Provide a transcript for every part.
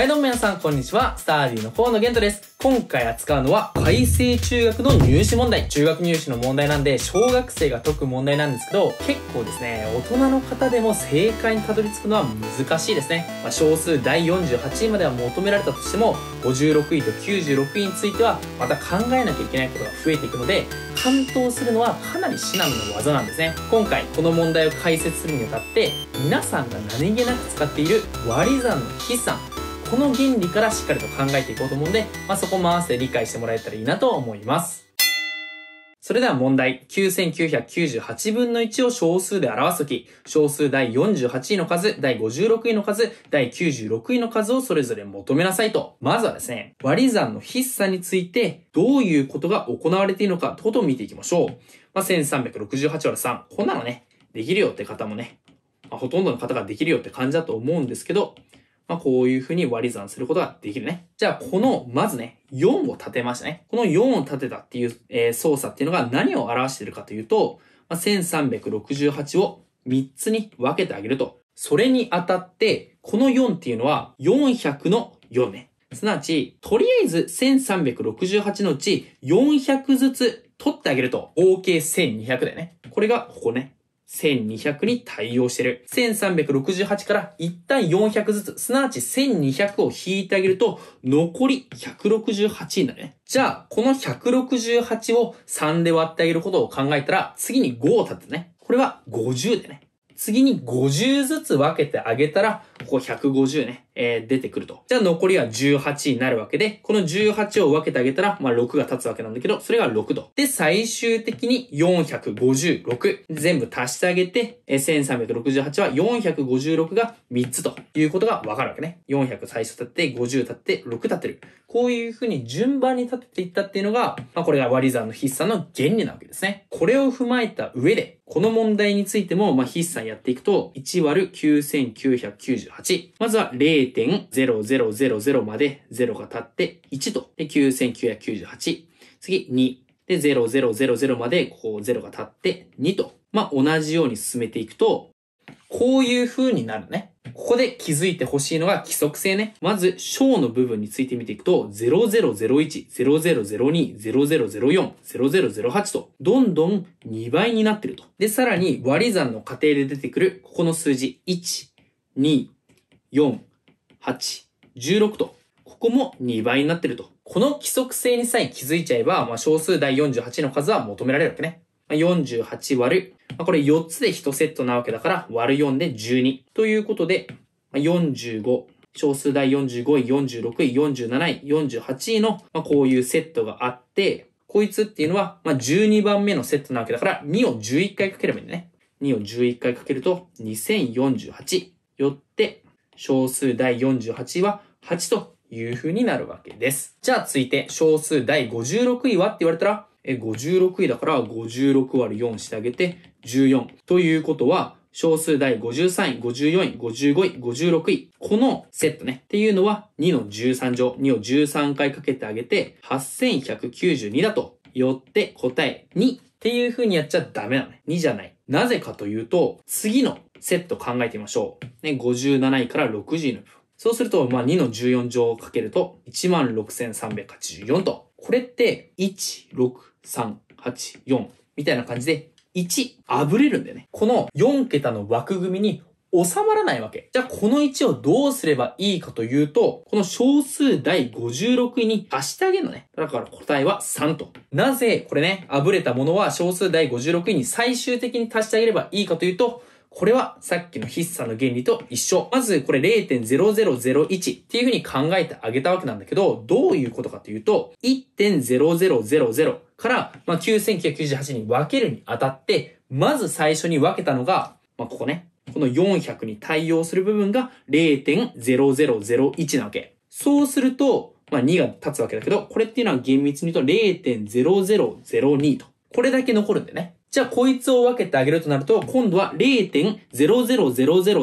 はいどうも皆さん、こんにちは。スターリーの河野玄斗です。今回扱うのは、改正中学の入試問題。中学入試の問題なんで、小学生が解く問題なんですけど、結構ですね、大人の方でも正解にたどり着くのは難しいですね。まあ、小数第48位までは求められたとしても、56位と96位については、また考えなきゃいけないことが増えていくので、担当するのはかなり至難の技なんですね。今回、この問題を解説するにあたって、皆さんが何気なく使っている割り算の筆算、この原理からしっかりと考えていこうと思うんで、まあ、そこも合わせて理解してもらえたらいいなと思います。それでは問題。9998分の1を小数で表すとき、小数第48位の数、第56位の数、第96位の数をそれぞれ求めなさいと。まずはですね、割り算の筆算について、どういうことが行われているのかとことを見ていきましょう。まあ、1368÷3。こんなのね、できるよって方もね、まあ、ほとんどの方ができるよって感じだと思うんですけど、まあ、こういうふうに割り算することができるね。じゃあ、この、まずね、4を立てましたね。この4を立てたっていう、え操作っていうのが何を表しているかというと、まあ、1368を3つに分けてあげると。それに当たって、この4っていうのは400の4ね。すなわち、とりあえず1368のうち400ずつ取ってあげると、合計1200だよね。これがここね。1200に対応してる。1368から一旦400ずつ、すなわち1200を引いてあげると、残り168になるね。じゃあ、この168を3で割ってあげることを考えたら、次に5を立ててね。これは50でね。次に50ずつ分けてあげたら、ここ150ね。えー、出てくると。じゃあ残りは18になるわけで、この18を分けてあげたら、まあ6が立つわけなんだけど、それが6度。で、最終的に456。全部足してあげて、1368は456が3つということがわかるわけね。400最初立って、50立って、6立ってる。こういうふうに順番に立てていったっていうのが、まあこれが割り算の筆算の原理なわけですね。これを踏まえた上で、この問題についても、まあ筆算やっていくと、1割9998。まずは0 0.0000まで0が立って1と。で、9998。次、2。で、0000まで、ここ0が立って2と。まあ、同じように進めていくと、こういう風になるね。ここで気づいてほしいのが規則性ね。まず、小の部分について見ていくと、0001、0002、0004、0008と、どんどん2倍になってると。で、さらに割り算の過程で出てくる、ここの数字、1、2、4、8、16と、ここも2倍になってると。この規則性にさえ気づいちゃえば、まあ、小数第48の数は求められるわけね。まあ、48割る、まあ、これ4つで1セットなわけだから、割る4で12。ということで、まあ、45、小数第45位、46位、47位、48位の、まあ、こういうセットがあって、こいつっていうのは、まあ、12番目のセットなわけだから、2を11回かければいいんだね。2を11回かけると、2048。4小数第48位は8という風になるわけです。じゃあ続いて小数第56位はって言われたら、え、56位だから56割4してあげて14。ということは、小数第53位、54位、55位、56位。このセットね。っていうのは2の13乗。2を13回かけてあげて、8192だと。よって答え2っていう風にやっちゃダメなのね。2じゃない。なぜかというと、次のセット考えてみましょう。ね、57位から60位の部分。そうすると、まあ、2の14乗をかけると、16,384と。これって、1、6、3、8、4みたいな感じで、1、あぶれるんだよね。この4桁の枠組みに収まらないわけ。じゃあこの1をどうすればいいかというと、この小数第56位に足してあげるのね。だから答えは3と。なぜこれね、あぶれたものは小数第56位に最終的に足してあげればいいかというと、これはさっきの筆算の原理と一緒。まずこれ0.0001っていうふうに考えてあげたわけなんだけど、どういうことかというと、1.0000から、まあ、9998に分けるにあたって、まず最初に分けたのが、まあ、ここね。この400に対応する部分が0.0001なわけ。そうすると、まあ、2が立つわけだけど、これっていうのは厳密に言うと0.0002と。これだけ残るんでね。じゃあこいつを分けてあげるとなると、今度は0 0 0 0 0 0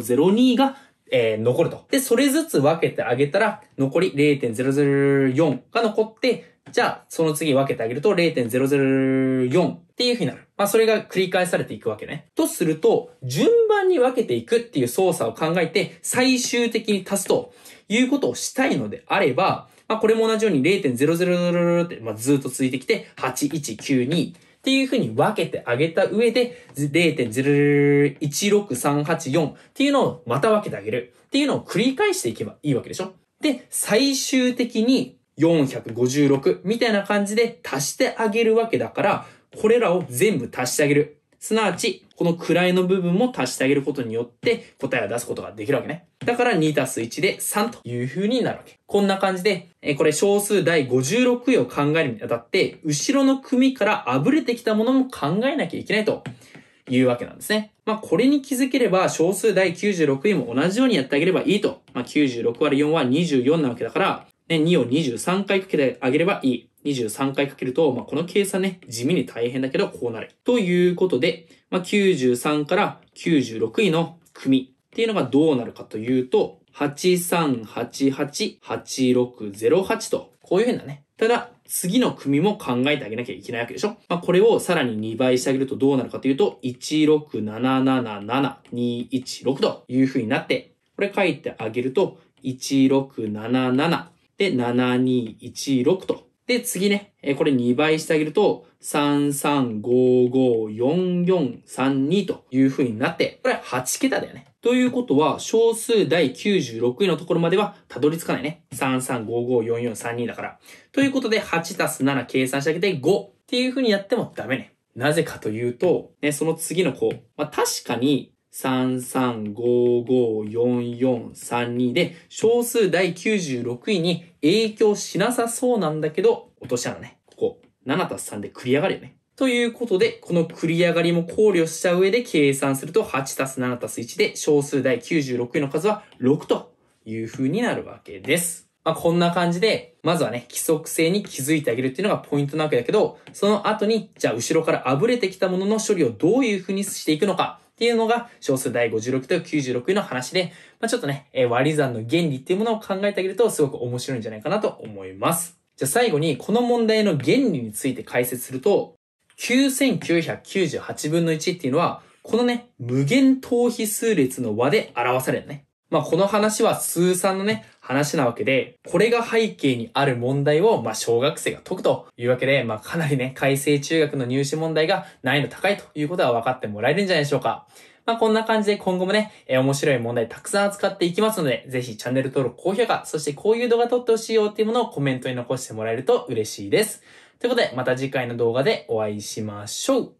0 2が、えー、残ると。で、それずつ分けてあげたら、残り0.004が残って、じゃあ、その次分けてあげると0.004っていうふうになる。まあ、それが繰り返されていくわけね。とすると、順番に分けていくっていう操作を考えて、最終的に足すということをしたいのであれば、まあ、これも同じように0.000って、まあ、ずっと続いてきて、8192。っていうふうに分けてあげた上で、0.016384っていうのをまた分けてあげる。っていうのを繰り返していけばいいわけでしょで、最終的に456みたいな感じで足してあげるわけだから、これらを全部足してあげる。すなわち、この位の部分も足してあげることによって答えを出すことができるわけね。だから2たす1で3という風になるわけ。こんな感じで、えこれ小数第56位を考えるにあたって、後ろの組からあぶれてきたものも考えなきゃいけないというわけなんですね。まあ、これに気づければ、小数第96位も同じようにやってあげればいいと。まあ、96割4は24なわけだから、ね、2を23回かけてあげればいい。23回かけると、まあ、この計算ね、地味に大変だけど、こうなる。ということで、まあ、93から96位の組っていうのがどうなるかというと、8388-8608と、こういううだね。ただ、次の組も考えてあげなきゃいけないわけでしょまあ、これをさらに2倍してあげるとどうなるかというと、1 6 7 7 7 2 1 6という風になって、これ書いてあげると、16777で、7216と。で、次ね、これ2倍してあげると、33554432という風になって、これ8桁だよね。ということは、小数第96位のところまではたどり着かないね。33554432だから。ということで、8たす7計算してあげて5っていう風にやってもダメね。なぜかというと、ね、その次の子、まあ、確かに33554432で、小数第96位に影響しなさそうなんだけど、落とし穴ね。ここ、7たす3で繰り上がるよね。ということで、この繰り上がりも考慮した上で計算すると、8たす7たす1で、小数第96位の数は6という風になるわけです。まあ、こんな感じで、まずはね、規則性に気づいてあげるっていうのがポイントなわけだけど、その後に、じゃあ後ろからあぶれてきたものの処理をどういう風にしていくのか、っていうのが小数第56と96の話で、まあ、ちょっとね、割り算の原理っていうものを考えてあげるとすごく面白いんじゃないかなと思います。じゃあ最後にこの問題の原理について解説すると、9998分の1っていうのは、このね、無限等比数列の和で表されるね。まあ、この話は数算のね、話なわけで、これが背景にある問題を、まあ、小学生が解くというわけで、まあ、かなりね、改正中学の入試問題が難易度高いということは分かってもらえるんじゃないでしょうか。まあ、こんな感じで今後もね、えー、面白い問題たくさん扱っていきますので、ぜひチャンネル登録、高評価、そしてこういう動画撮ってほしいよっていうものをコメントに残してもらえると嬉しいです。ということで、また次回の動画でお会いしましょう。